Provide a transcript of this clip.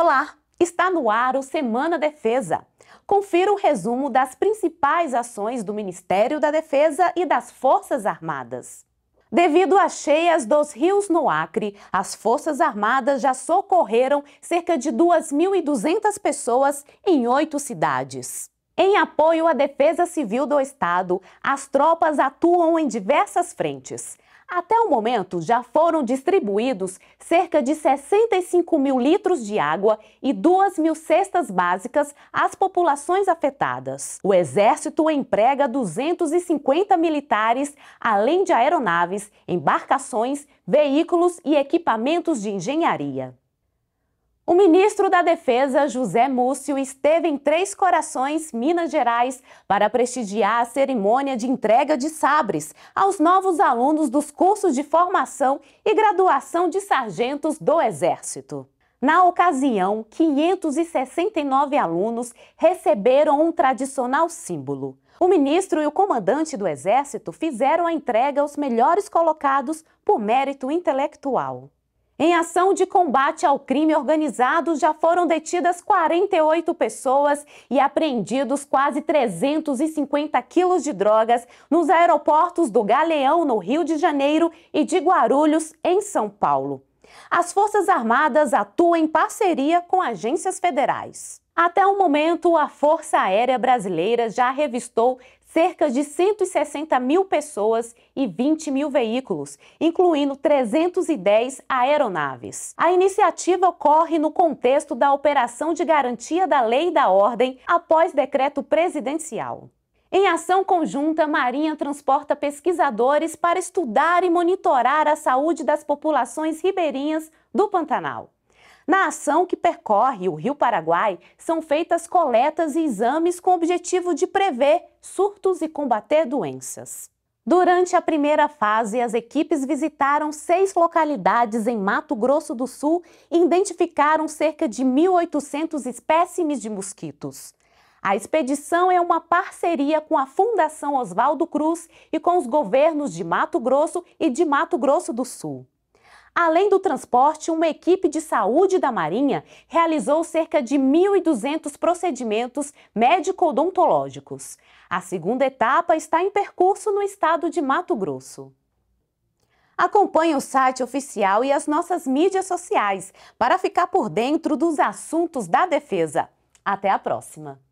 Olá, está no ar o Semana Defesa. Confira o resumo das principais ações do Ministério da Defesa e das Forças Armadas. Devido às cheias dos rios no Acre, as Forças Armadas já socorreram cerca de 2.200 pessoas em oito cidades. Em apoio à Defesa Civil do Estado, as tropas atuam em diversas frentes. Até o momento, já foram distribuídos cerca de 65 mil litros de água e 2 mil cestas básicas às populações afetadas. O Exército emprega 250 militares, além de aeronaves, embarcações, veículos e equipamentos de engenharia. O ministro da Defesa, José Múcio, esteve em Três Corações, Minas Gerais, para prestigiar a cerimônia de entrega de sabres aos novos alunos dos cursos de formação e graduação de sargentos do Exército. Na ocasião, 569 alunos receberam um tradicional símbolo. O ministro e o comandante do Exército fizeram a entrega aos melhores colocados por mérito intelectual. Em ação de combate ao crime organizado, já foram detidas 48 pessoas e apreendidos quase 350 quilos de drogas nos aeroportos do Galeão, no Rio de Janeiro, e de Guarulhos, em São Paulo. As Forças Armadas atuam em parceria com agências federais. Até o momento, a Força Aérea Brasileira já revistou cerca de 160 mil pessoas e 20 mil veículos, incluindo 310 aeronaves. A iniciativa ocorre no contexto da Operação de Garantia da Lei e da Ordem após decreto presidencial. Em ação conjunta, Marinha transporta pesquisadores para estudar e monitorar a saúde das populações ribeirinhas do Pantanal. Na ação que percorre o Rio Paraguai, são feitas coletas e exames com o objetivo de prever surtos e combater doenças. Durante a primeira fase, as equipes visitaram seis localidades em Mato Grosso do Sul e identificaram cerca de 1.800 espécimes de mosquitos. A expedição é uma parceria com a Fundação Oswaldo Cruz e com os governos de Mato Grosso e de Mato Grosso do Sul. Além do transporte, uma equipe de saúde da Marinha realizou cerca de 1.200 procedimentos médico-odontológicos. A segunda etapa está em percurso no estado de Mato Grosso. Acompanhe o site oficial e as nossas mídias sociais para ficar por dentro dos assuntos da defesa. Até a próxima!